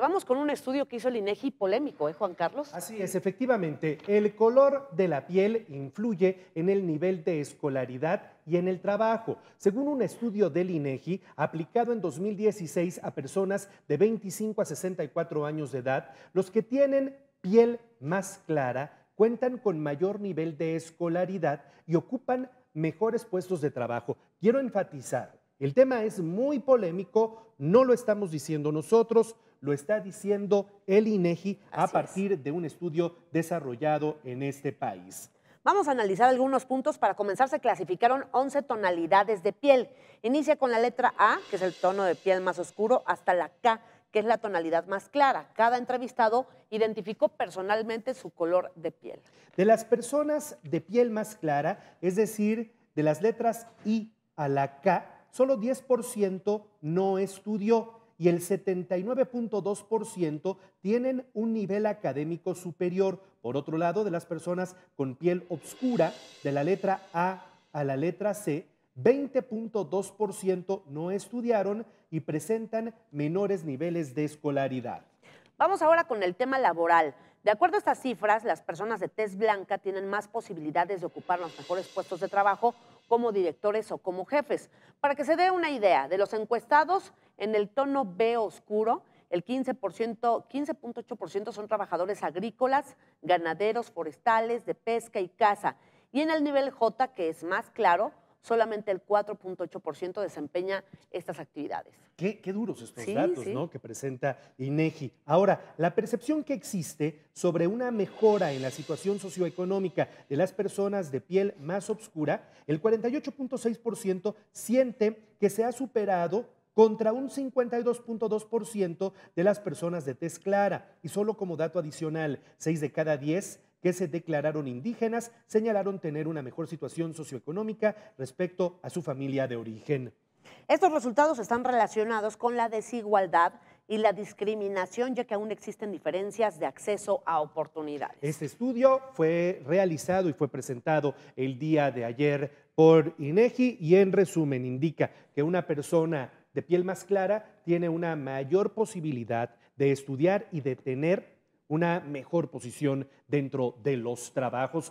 Vamos con un estudio que hizo el INEGI polémico, ¿eh, Juan Carlos? Así es, efectivamente. El color de la piel influye en el nivel de escolaridad y en el trabajo. Según un estudio del INEGI aplicado en 2016 a personas de 25 a 64 años de edad, los que tienen piel más clara cuentan con mayor nivel de escolaridad y ocupan mejores puestos de trabajo. Quiero enfatizar el tema es muy polémico, no lo estamos diciendo nosotros, lo está diciendo el INEGI e a partir de un estudio desarrollado en este país. Vamos a analizar algunos puntos. Para comenzar, se clasificaron 11 tonalidades de piel. Inicia con la letra A, que es el tono de piel más oscuro, hasta la K, que es la tonalidad más clara. Cada entrevistado identificó personalmente su color de piel. De las personas de piel más clara, es decir, de las letras I a la K, solo 10% no estudió y el 79.2% tienen un nivel académico superior. Por otro lado, de las personas con piel oscura, de la letra A a la letra C, 20.2% no estudiaron y presentan menores niveles de escolaridad. Vamos ahora con el tema laboral. De acuerdo a estas cifras, las personas de tez blanca tienen más posibilidades de ocupar los mejores puestos de trabajo como directores o como jefes. Para que se dé una idea, de los encuestados en el tono B oscuro, el 15%, 15.8% son trabajadores agrícolas, ganaderos, forestales, de pesca y caza. Y en el nivel J, que es más claro, solamente el 4.8% desempeña estas actividades. Qué, duros estos datos ¿no? que presenta INEGI. Ahora, la percepción que existe sobre una mejora en la situación socioeconómica de las personas de piel más oscura, el 48.6% siente que se ha superado contra un 52.2% de las personas de tez clara. Y solo como dato adicional, 6 de cada 10 que se declararon indígenas señalaron tener una mejor situación socioeconómica respecto a su familia de origen. Estos resultados están relacionados con la desigualdad y la discriminación, ya que aún existen diferencias de acceso a oportunidades. Este estudio fue realizado y fue presentado el día de ayer por INEGI y en resumen indica que una persona de piel más clara tiene una mayor posibilidad de estudiar y de tener una mejor posición dentro de los trabajos.